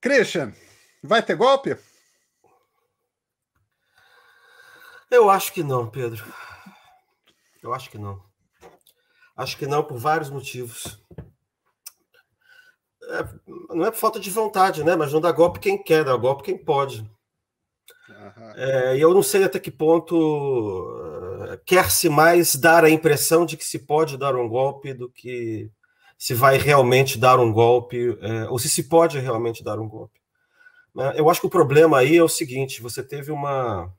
Christian, vai ter golpe? Eu acho que não, Pedro. Eu acho que não. Acho que não por vários motivos. É, não é por falta de vontade, né? Mas não dá golpe quem quer, dá golpe quem pode. É, e eu não sei até que ponto eh, quer-se mais dar a impressão de que se pode dar um golpe do que se vai realmente dar um golpe, é, ou se se pode realmente dar um golpe. Né? Eu acho que o problema aí é o seguinte: você teve uma.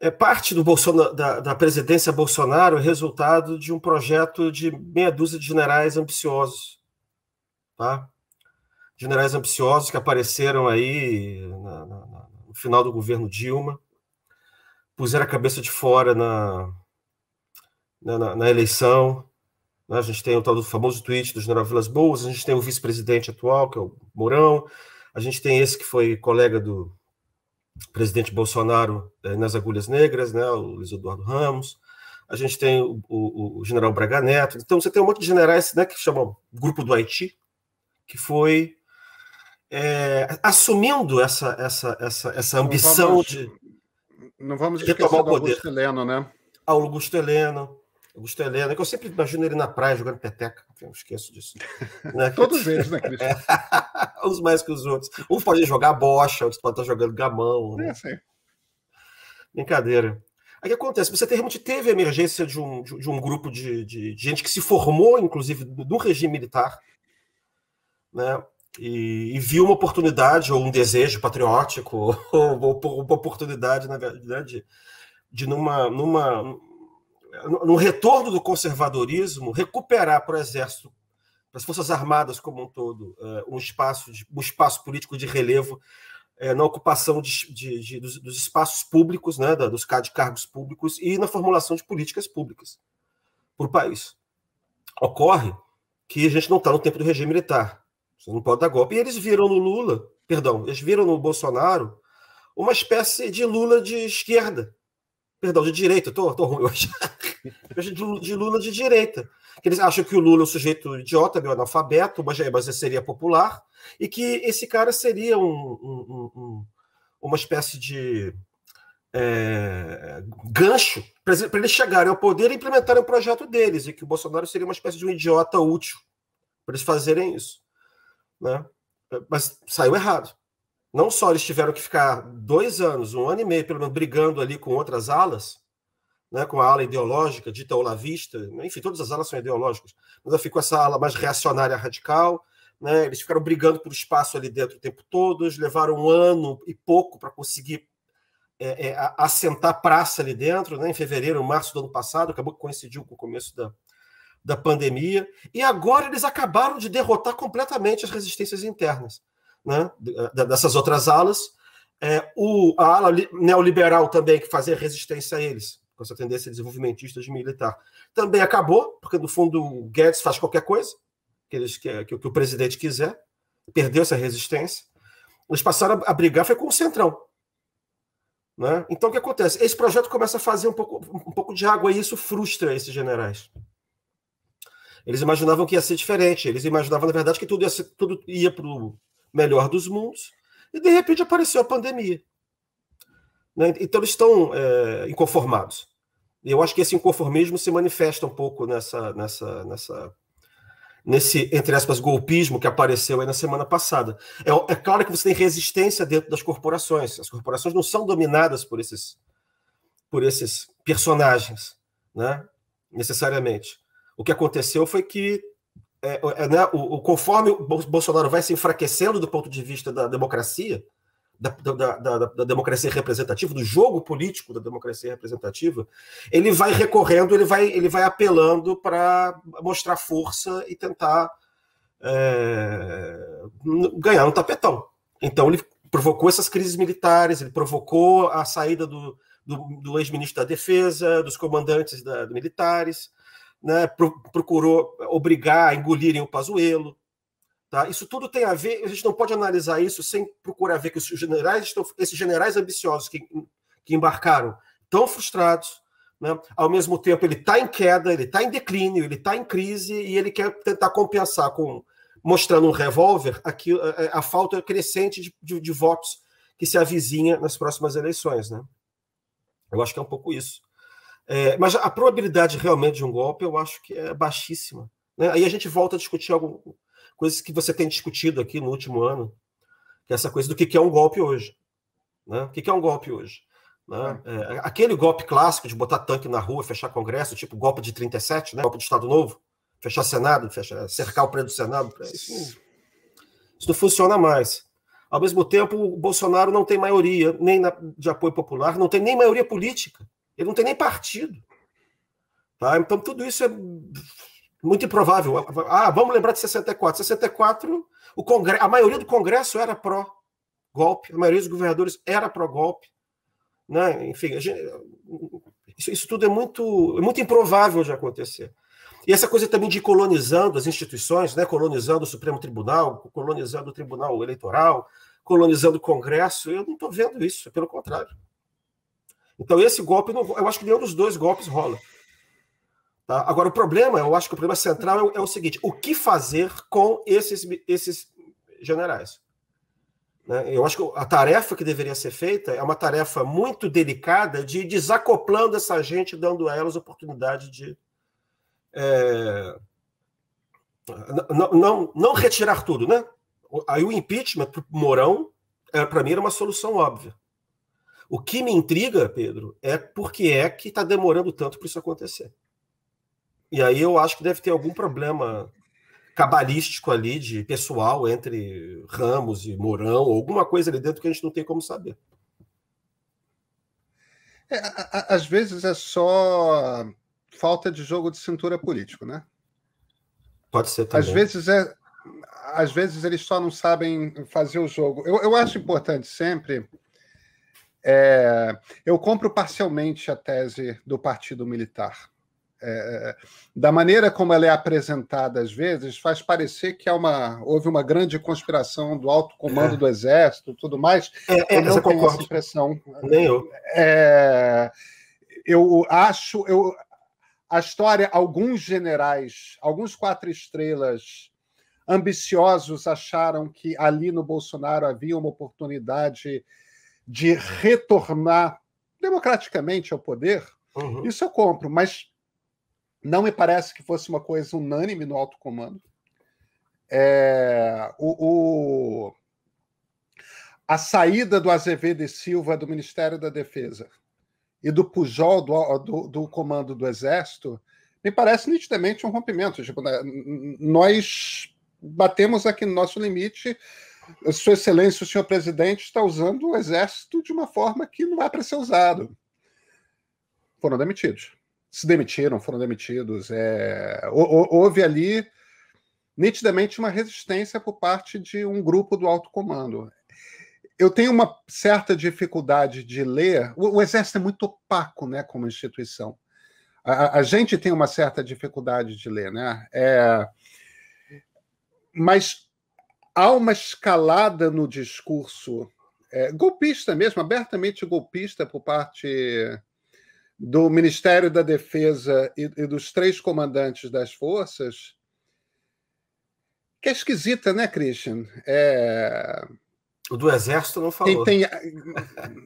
É parte do Bolsonaro, da, da presidência Bolsonaro é resultado de um projeto de meia dúzia de generais ambiciosos. Tá? Generais ambiciosos que apareceram aí na, na, no final do governo Dilma, puseram a cabeça de fora na, na, na eleição, né? A gente tem o tal do famoso tweet do general Vilas Boas, a gente tem o vice-presidente atual, que é o Mourão, a gente tem esse que foi colega do presidente Bolsonaro eh, nas Agulhas Negras, né? o Luiz Eduardo Ramos, a gente tem o, o, o, general Braga Neto, então você tem um monte de generais né, que chamam Grupo do Haiti, que foi é, assumindo essa, essa, essa, essa ambição não vamos, de. Não vamos esquecer o Augusto Heleno, né? Augusto Heleno, Augusto Helena, né, que eu sempre imagino ele na praia jogando peteca, eu esqueço disso. Né? Todos eles, né, Cristian? Uns mais que os outros. Uns podem jogar bocha, outros podem estar tá jogando gamão. Né? É, sim. Brincadeira. Aí o que acontece? Você realmente teve a emergência de um, de, de um grupo de, de, de, gente que se formou, inclusive, no regime militar, né? E, e viu uma oportunidade, ou um desejo patriótico, ou, ou uma oportunidade, na verdade, de numa, numa no retorno do conservadorismo, recuperar para o Exército, para as Forças Armadas como um todo, eh, um espaço, de, um espaço político de relevo eh, na ocupação de, de, de dos, dos, espaços públicos, né, dos de cargos públicos e na formulação de políticas públicas para o país. Ocorre que a gente não está no tempo do regime militar. Você não pode dar golpe. E eles viram no Lula, perdão, eles viram no Bolsonaro uma espécie de Lula de esquerda. Perdão, de direita, tô, tô ruim hoje. de Lula de direita. Que eles acham que o Lula é um sujeito idiota, meio analfabeto, mas, mas seria popular, e que esse cara seria um, um, um, uma espécie de é, gancho para eles chegarem ao poder e implementarem o projeto deles, e que o Bolsonaro seria uma espécie de um idiota útil para eles fazerem isso. Né? Mas saiu errado. Não só eles tiveram que ficar dois anos, um ano e meio, pelo menos, brigando ali com outras alas, né, com a ala ideológica dita olavista, enfim, todas as alas são ideológicas, mas ficou essa ala mais reacionária radical, né, eles ficaram brigando por espaço ali dentro o tempo todo, eles levaram um ano e pouco para conseguir é, é, assentar praça ali dentro, né, em fevereiro, março do ano passado, acabou que coincidiu com o começo da, da pandemia, e agora eles acabaram de derrotar completamente as resistências internas né, dessas outras alas, é, o, a ala neoliberal também, que fazia resistência a eles, com essa tendência desenvolvimentista de militar. Também acabou, porque no fundo o Guedes faz qualquer coisa que, eles, que, que, que o presidente quiser, perdeu essa resistência. Eles passaram a, brigar foi com o Centrão. Né? Então o que acontece? Esse projeto começa a fazer um pouco, um pouco de água e isso frustra esses generais. Eles imaginavam que ia ser diferente, eles imaginavam, na verdade, que tudo ia, tudo ia para o melhor dos mundos, e de repente apareceu a pandemia. Né? Então, eles estão é, inconformados. Eu acho que esse inconformismo se manifesta um pouco nessa, nessa, nessa, nesse, entre aspas, golpismo que apareceu aí na semana passada. É, é claro que você tem resistência dentro das corporações. As corporações não são dominadas por esses, por esses personagens, né? necessariamente. O que aconteceu foi que, é, é, né, o, o, conforme o Bolsonaro vai se enfraquecendo do ponto de vista da democracia, da, da, da, da, democracia representativa, do jogo político da democracia representativa, ele vai recorrendo, ele vai, ele vai apelando para mostrar força e tentar é, ganhar um tapetão. Então ele provocou essas crises militares, ele provocou a saída do, do, do ex-ministro da Defesa, dos comandantes da, militares, né, pro, procurou obrigar a engolirem o Pazuello, Tá? Isso tudo tem a ver, a gente não pode analisar isso sem procurar ver que os generais estão, esses generais ambiciosos que, que embarcaram estão frustrados, né? ao mesmo tempo ele está em queda, ele está em declínio, ele está em crise e ele quer tentar compensar com mostrando um revólver aqui, a, é, é, a falta crescente de, de, de, votos que se avizinha nas próximas eleições. Né? Eu acho que é um pouco isso. É, mas a probabilidade realmente de um golpe eu acho que é baixíssima. Né? Aí a gente volta a discutir algo coisas que você tem discutido aqui no último ano, que é essa coisa do que é um golpe hoje. Né? O que é um golpe hoje? Né? É. é, aquele golpe clássico de botar tanque na rua, fechar Congresso, tipo golpe de 37, né? golpe de Estado Novo, fechar Senado, fechar, é, cercar o prédio do Senado. É, isso, isso não funciona mais. Ao mesmo tempo, o Bolsonaro não tem maioria nem na, de apoio popular, não tem nem maioria política, ele não tem nem partido. Tá? Então, tudo isso é muito improvável. Ah, vamos lembrar de 64. 64, o Congresso, a maioria do Congresso era pró-golpe, a maioria dos governadores era pró-golpe. Né? Enfim, gente, isso, isso, tudo é muito, é muito improvável de acontecer. E essa coisa também de colonizando as instituições, né? colonizando o Supremo Tribunal, colonizando o Tribunal Eleitoral, colonizando o Congresso, eu não estou vendo isso, pelo contrário. Então, esse golpe, não, eu acho que nenhum dos dois golpes rola. Tá? Agora, o problema, eu acho que o problema central é o, é o seguinte: o que fazer com esses, esses generais? Né? Eu acho que a tarefa que deveria ser feita é uma tarefa muito delicada de ir desacoplando essa gente, dando a elas oportunidade de. É, não, não, não retirar tudo, né? Aí o impeachment para Mourão, é, para mim, era uma solução óbvia. O que me intriga, Pedro, é por que é que está demorando tanto para isso acontecer. E aí eu acho que deve ter algum problema cabalístico ali de pessoal entre Ramos e Mourão, alguma coisa ali dentro que a gente não tem como saber. É, a, a, às vezes é só falta de jogo de cintura político, né? Pode ser também. Às vezes é, às vezes eles só não sabem fazer o jogo. Eu, eu acho importante sempre. É, eu compro parcialmente a tese do partido militar. É, é, da maneira como ela é apresentada às vezes, faz parecer que há uma, houve uma grande conspiração do alto comando é. do exército tudo mais. É, é eu não tenho essa expressão. Nem eu. É, eu acho... Eu, a história, alguns generais, alguns quatro estrelas ambiciosos acharam que ali no Bolsonaro havia uma oportunidade de retornar democraticamente ao poder, uhum. isso eu compro, mas não me parece que fosse uma coisa unânime no alto comando. É, o, o, a saída do Azevedo e Silva do Ministério da Defesa e do Pujol do, do, do comando do Exército me parece nitidamente um rompimento. Tipo, né, nós batemos aqui no nosso limite. Sua Excelência, o senhor presidente, está usando o Exército de uma forma que não é para ser usado. Foram demitidos se demitiram, foram demitidos. É, houve ali nitidamente uma resistência por parte de um grupo do alto comando. Eu tenho uma certa dificuldade de ler. O, o Exército é muito opaco né, como instituição. A, a, gente tem uma certa dificuldade de ler, né? É, mas há uma escalada no discurso é, golpista mesmo, abertamente golpista por parte do Ministério da Defesa e, e dos três comandantes das forças, que é esquisita, né, Christian? É... O do Exército não falou. Tem...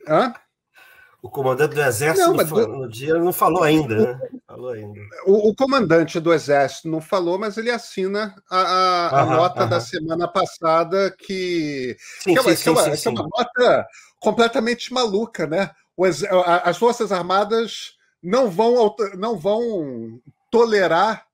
Hã? O comandante do Exército não, no, do... no dia não falou ainda, né? Falou ainda. O, o, comandante do Exército não falou, mas ele assina a, a, aham, nota aham. da semana passada que, sim, que, é sim, é, sim, que é uma, é uma nota completamente maluca, né? as Forças Armadas não vão, não vão tolerar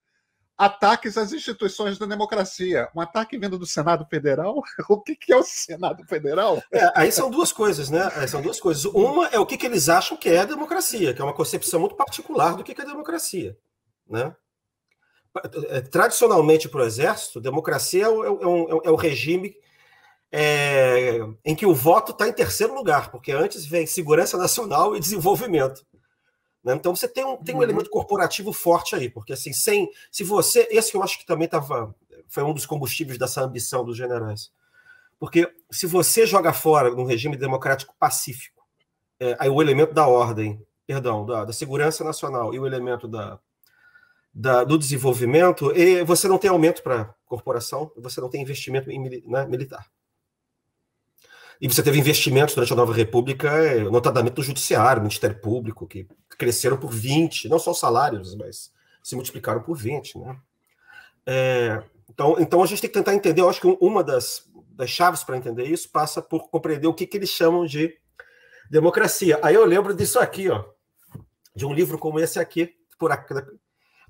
ataques às instituições da democracia. Um ataque vindo do Senado Federal? O que, é o Senado Federal? É, aí são duas coisas, né? Aí são duas coisas. Uma é o que, eles acham que é a democracia, que é uma concepção muito particular do que, é democracia, né? Tradicionalmente, para o Exército, democracia é o, é, um, é, é o regime é, em que o voto está em terceiro lugar, porque antes vem segurança nacional e desenvolvimento. Né? Então você tem um, tem um uhum. elemento corporativo forte aí, porque assim, sem. Se você. Esse eu acho que também tava, foi um dos combustíveis dessa ambição dos generais. Porque se você joga fora num regime democrático pacífico, é, aí o elemento da ordem, perdão, da, da segurança nacional e o elemento da, da, do desenvolvimento, e você não tem aumento para corporação, você não tem investimento em, né, militar. E você teve investimentos durante a Nova República, eh, notadamente do Judiciário, Ministério Público, que cresceram por 20, não só os salários, mas se multiplicaram por 20. Né? É, então, então a gente tem que tentar entender, eu acho que uma das, das chaves para entender isso passa por compreender o que, que eles chamam de democracia. Aí eu lembro disso aqui, ó, de um livro como esse aqui, por aqui,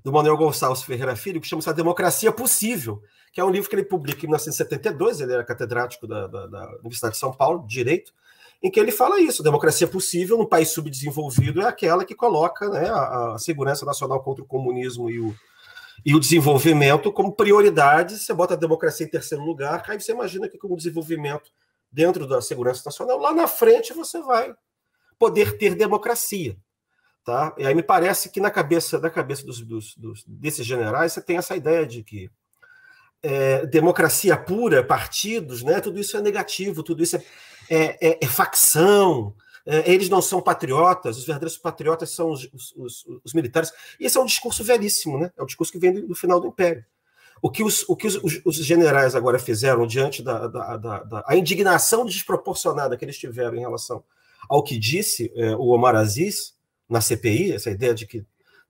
do Manuel Gonçalves Ferreira Filho, que chama-se A Democracia Possível, que é um livro que ele publica em 1972, ele era catedrático da, da, da Universidade de São Paulo, de Direito, em que ele fala isso: a democracia possível num país subdesenvolvido é aquela que coloca né, a, a, segurança nacional contra o comunismo e o, e o desenvolvimento como prioridade. Você bota a democracia em terceiro lugar, aí você imagina que, com o desenvolvimento dentro da segurança nacional, lá na frente você vai poder ter democracia. Tá? E aí me parece que na cabeça, da cabeça dos, dos, dos desses generais você tem essa ideia de que é, democracia pura, partidos, né, tudo isso é negativo, tudo isso é, é, é, é facção, é, eles não são patriotas, os verdadeiros patriotas são os, os, os, os, militares. E esse é um discurso velhíssimo, né? é um discurso que vem do, do final do Império. O que os, o que os, generais agora fizeram diante da, da, da, da a indignação desproporcionada que eles tiveram em relação ao que disse é, o Omar Aziz, na CPI, essa ideia de que,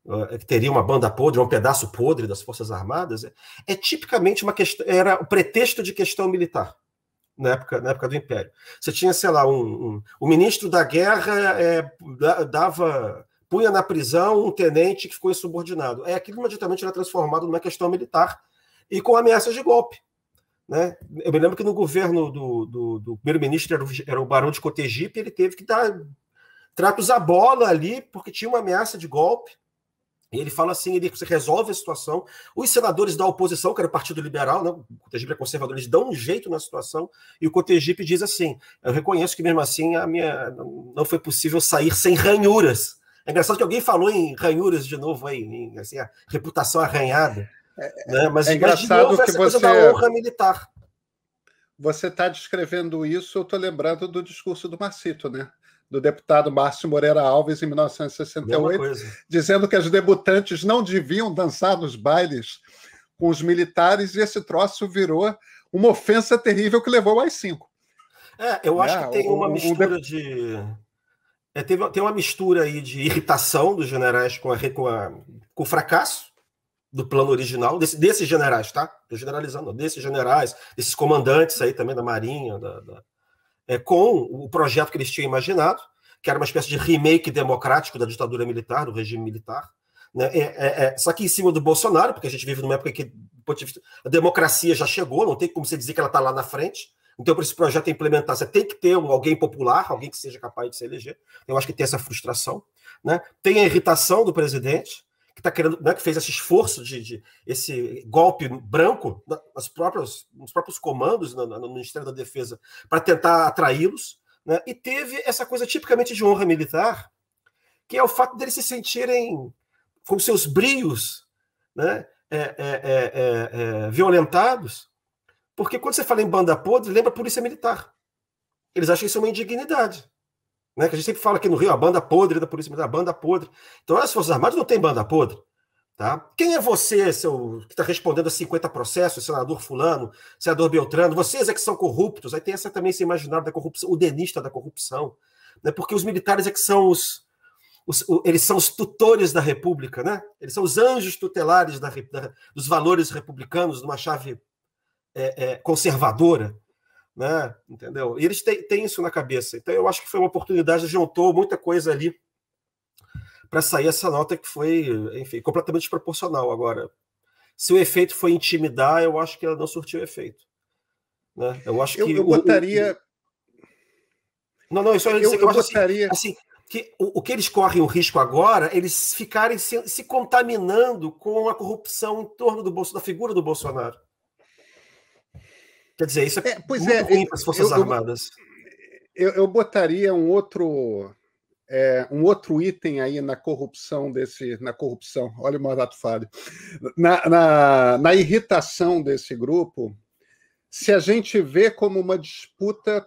uh, que teria uma banda podre, um pedaço podre das Forças Armadas, é, é tipicamente uma questão, era o pretexto de questão militar na época, na época do Império. Você tinha, sei lá, um, um o ministro da guerra é, dava punha na prisão um tenente que ficou insubordinado. É aquilo imediatamente era transformado numa questão militar e com ameaças de golpe. Né? Eu me lembro que no governo do, do, do primeiro-ministro era, o barão de Cotegipe, ele teve que dar trata a bola ali, porque tinha uma ameaça de golpe. E ele fala assim: ele resolve a situação. Os senadores da oposição, que era o Partido Liberal, né, o Cotegipe é conservador, eles dão um jeito na situação. E o Cotegipe diz assim: eu reconheço que mesmo assim a minha, não foi possível sair sem ranhuras. É engraçado que alguém falou em ranhuras de novo aí, em, assim, a reputação arranhada. É, né? mas, é engraçado mas novo, que você... da honra militar. Você está descrevendo isso, eu estou lembrando do discurso do Macito, né? do deputado Márcio Moreira Alves, em 1968, dizendo que as debutantes não deviam dançar nos bailes com os militares, e esse troço virou uma ofensa terrível que levou às cinco. É, eu acho é, que tem uma mistura de. É, teve, tem uma mistura aí de irritação dos generais com, a, com, a, com o fracasso do plano original, desse, desses generais, tá? Estou generalizando, desses generais, desses comandantes aí também da Marinha, da, da, é, com o projeto que eles tinham imaginado, que era uma espécie de remake democrático da ditadura militar, do regime militar. Né? É, é, é só que em cima do Bolsonaro, porque a gente vive numa época que a democracia já chegou, não tem como você dizer que ela está lá na frente. Então, para esse projeto implementar, você tem que ter alguém popular, alguém que seja capaz de se eleger. Eu acho que tem essa frustração. Né? Tem a irritação do presidente, que está querendo, né, que fez esse esforço de, de esse golpe branco nas próprias, nos próprios comandos no, no Ministério da Defesa para tentar atraí-los, né, e teve essa coisa tipicamente de honra militar, que é o fato deles se sentirem com seus brios, né, é, é, é, violentados, porque quando você fala em banda podre, lembra a polícia militar. Eles acham isso uma indignidade. Né? Que a gente sempre fala aqui no Rio, a banda podre da Polícia Militar, a banda podre. Então, as Forças Armadas não tem banda podre. Tá? Quem é você, seu, que está respondendo a 50 processos, senador fulano, senador Beltrano? Vocês é que são corruptos. Aí tem essa também esse imaginário da corrupção, o denista da corrupção. Né? Porque os militares é que são os, os o, eles são os tutores da República, né? Eles são os anjos tutelares da, da, dos valores republicanos, numa chave é, é, conservadora né? Entendeu? E eles têm, têm isso na cabeça. Então eu acho que foi uma oportunidade, juntou muita coisa ali para sair essa nota que foi, enfim, completamente desproporcional agora. Se o efeito foi intimidar, eu acho que ela não surtiu efeito. Né? Eu acho eu, que. Eu, botaria. O, o... Não, não, isso eu, dizer eu, que eu, eu assim, botaria... assim, assim que o, o, que eles correm o risco agora, eles ficarem se, se contaminando com a corrupção em torno do bolso, da figura do Bolsonaro. Quer dizer, isso é, é pois muito é, ruim para as Forças eu, Armadas. Eu, eu, botaria um outro é, um outro item aí na corrupção desse. Na corrupção, olha o mandato Fábio. Na, na, na irritação desse grupo, se a gente vê como uma disputa,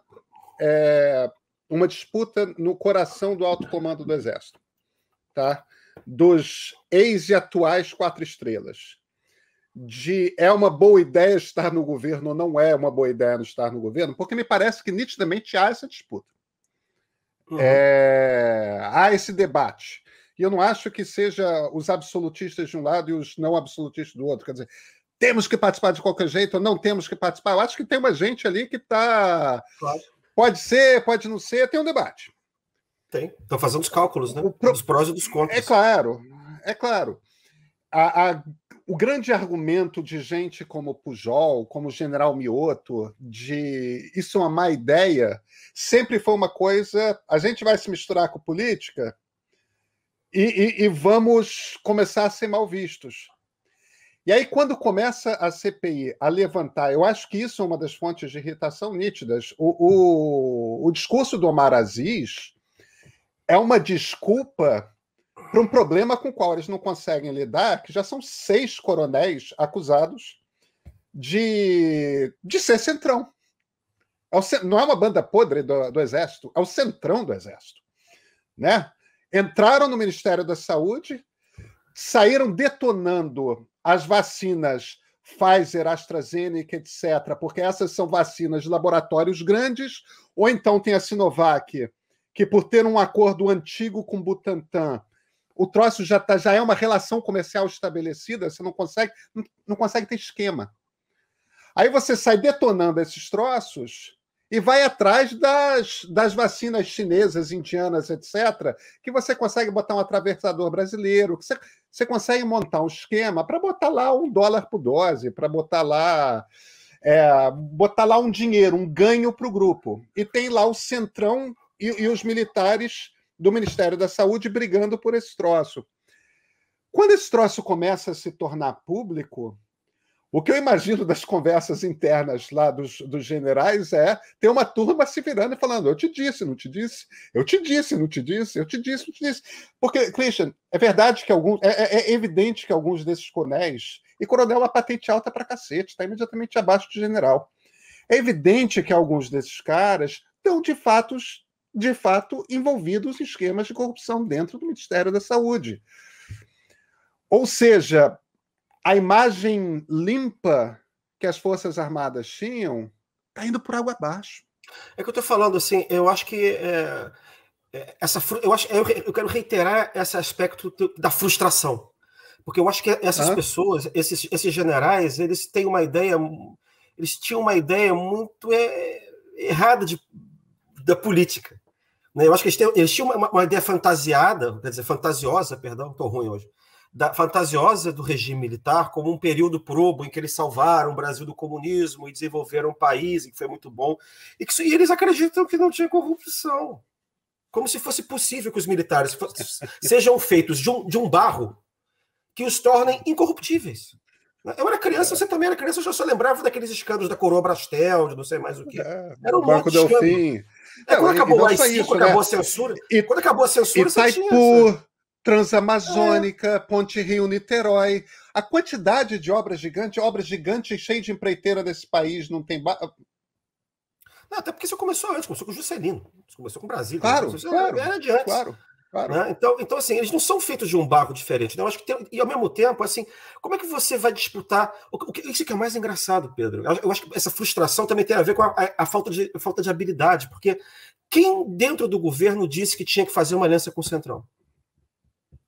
é, uma disputa no coração do alto comando do Exército, tá? Dos ex e atuais quatro estrelas de é uma boa ideia estar no governo ou não é uma boa ideia não estar no governo, porque me parece que nitidamente há essa disputa. Uhum. É, há esse debate. E eu não acho que seja os absolutistas de um lado e os não absolutistas do outro. Quer dizer, temos que participar de qualquer jeito ou não temos que participar. Eu acho que tem uma gente ali que está. Claro. Pode ser, pode não ser, tem um debate. Tem. Estão fazendo os cálculos, né? Pro... Dos prós e dos contras. É claro, é claro. A, a, o grande argumento de gente como Pujol, como General Mioto, de isso é uma má ideia, sempre foi uma coisa. A gente vai se misturar com política e, e, e vamos começar a ser mal vistos. E aí, quando começa a CPI a levantar, eu acho que isso é uma das fontes de irritação nítidas. O, o, o discurso do Omar Aziz é uma desculpa para um problema com o qual eles não conseguem lidar, que já são seis coronéis acusados de, de ser centrão. É o, não é uma banda podre do, do Exército, é o centrão do Exército. Né? Entraram no Ministério da Saúde, saíram detonando as vacinas Pfizer, AstraZeneca, etc., porque essas são vacinas de laboratórios grandes, ou então tem a Sinovac, que por ter um acordo antigo com Butantan, o troço já, tá, já é uma relação comercial estabelecida, você não consegue, não, não consegue ter esquema. Aí você sai detonando esses troços e vai atrás das, das vacinas chinesas, indianas, etc., que você consegue botar um atravessador brasileiro, que você, você consegue montar um esquema para botar lá um dólar por dose, para botar lá é, botar lá um dinheiro, um ganho para o grupo. E tem lá o centrão e, e os militares do Ministério da Saúde brigando por esse troço. Quando esse troço começa a se tornar público, o que eu imagino das conversas internas lá dos, dos, generais é ter uma turma se virando e falando: Eu te disse, não te disse, eu te disse, não te disse, eu te disse, não te disse. Porque, Christian, é verdade que alguns. É, é, é evidente que alguns desses coronéis. E coronel é patente alta para cacete, está imediatamente abaixo de general. É evidente que alguns desses caras estão de fato de fato, envolvidos em esquemas de corrupção dentro do Ministério da Saúde. Ou seja, a imagem limpa que as Forças Armadas tinham está indo por água abaixo. É que eu estou falando assim, eu acho que. É, é essa, eu, acho, eu, eu quero reiterar esse aspecto da frustração. Porque eu acho que essas ah. pessoas, esses, esses generais, eles têm uma ideia. Eles tinham uma ideia muito é, errada de, da política. Né? Eu acho que eles, têm, eles tinham uma, uma, ideia fantasiada, quer dizer, fantasiosa, perdão, estou ruim hoje, da, fantasiosa do regime militar como um período probo em que eles salvaram o Brasil do comunismo e desenvolveram um país, e que foi muito bom, e, que, e eles acreditam que não tinha corrupção. Como se fosse possível que os militares sejam feitos de um, de um barro que os tornem incorruptíveis. Eu era criança, você também era criança, eu já só lembrava daqueles escândalos da Coroa Brastel, de não sei mais o que. Marco é, era um de Delfim. É, quando acabou o AI5, quando acabou a né? censura, e, quando acabou a censura, Itaipu, Transamazônica, é. Ponte Rio Niterói. A quantidade de obras gigantes, obras gigantes cheias de empreiteira desse país, não tem. Ba... Não, até porque isso começou antes, começou com o Juscelino, começou com o Brasil. Claro, claro, era, era de antes. Claro. Claro. Né? Então, então, assim, eles não são feitos de um barco diferente. Né? Eu acho que tem, e ao mesmo tempo, assim, como é que você vai disputar? O, o que, isso que é mais engraçado, Pedro. Eu, eu, acho que essa frustração também tem a ver com a, a, a falta, de, a falta de habilidade, porque quem dentro do governo disse que tinha que fazer uma aliança com o Centrão?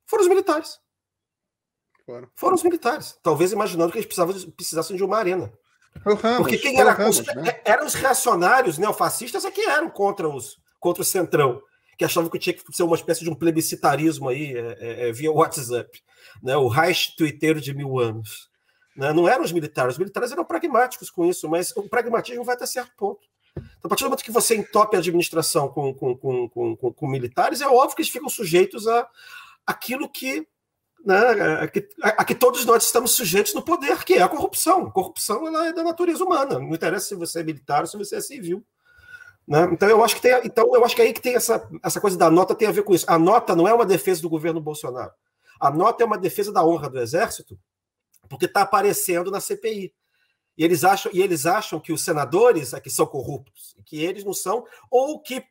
Foram os militares. Claro. Foram os militares, talvez imaginando que eles precisavam, precisassem de uma arena. Ramos, porque quem era Ramos, contra, né? É, eram os reacionários neofascistas é que eram contra os contra o Centrão que achavam que tinha que ser uma espécie de um plebiscitarismo aí é, é, é via WhatsApp, né? o hash twitteiro de mil anos. Né? Não eram os militares, os militares eram pragmáticos com isso, mas o pragmatismo vai até certo ponto. Então, a partir do momento que você entope a administração com, com, com, com, com, com militares, é óbvio que eles ficam sujeitos a aquilo que né, a, que, a, que, todos nós estamos sujeitos no poder, que é a corrupção. A corrupção ela é da natureza humana. Não interessa se você é militar ou se você é civil. Né? Então eu acho que tem, então eu acho que aí que tem essa, essa coisa da nota tem a ver com isso. A nota não é uma defesa do governo Bolsonaro. A nota é uma defesa da honra do Exército, porque está aparecendo na CPI. E eles acham e eles acham que os senadores aqui é são corruptos, que eles não são, ou que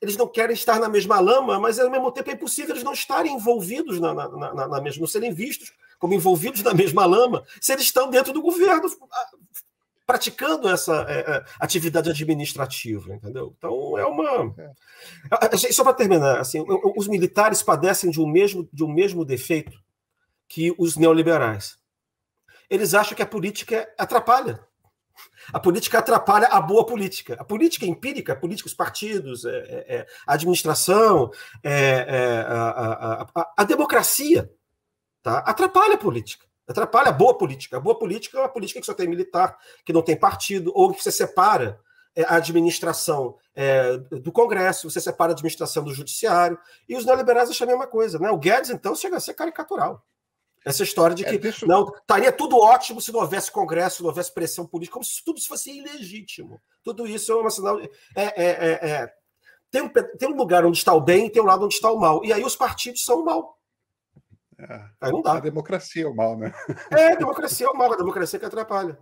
eles não querem estar na mesma lama, mas ao mesmo tempo é impossível eles não estarem envolvidos na, na, na, na mesma, não serem vistos como envolvidos na mesma lama, se eles estão dentro do governo praticando essa é, é, atividade administrativa, entendeu? Então é uma. É. Assim, só para terminar, assim, os militares padecem de um mesmo de um mesmo defeito que os neoliberais. Eles acham que a política atrapalha. A política atrapalha a boa política. A política empírica, a política, os partidos, é, é, é, a administração, a, a, a, a democracia, tá? atrapalha a política. Atrapalha a boa política. A boa política é uma política que só tem militar, que não tem partido, ou que você separa é, a administração é, do Congresso, você separa a administração do Judiciário, e os neoliberais acham a mesma coisa. Né? O Guedes, então, chega a ser caricatural. Essa história de é, que é, deixa... não estaria tudo ótimo se não houvesse Congresso, não houvesse pressão política, como se tudo isso fosse ilegítimo. Tudo isso é uma sinal. É, é, é, é, tem, um, tem um lugar onde está o bem e tem um lado onde está o mal. E aí os partidos são o mal. É. Aí não dá. A democracia é o mal, né? É, a democracia é o mal, a democracia é que atrapalha.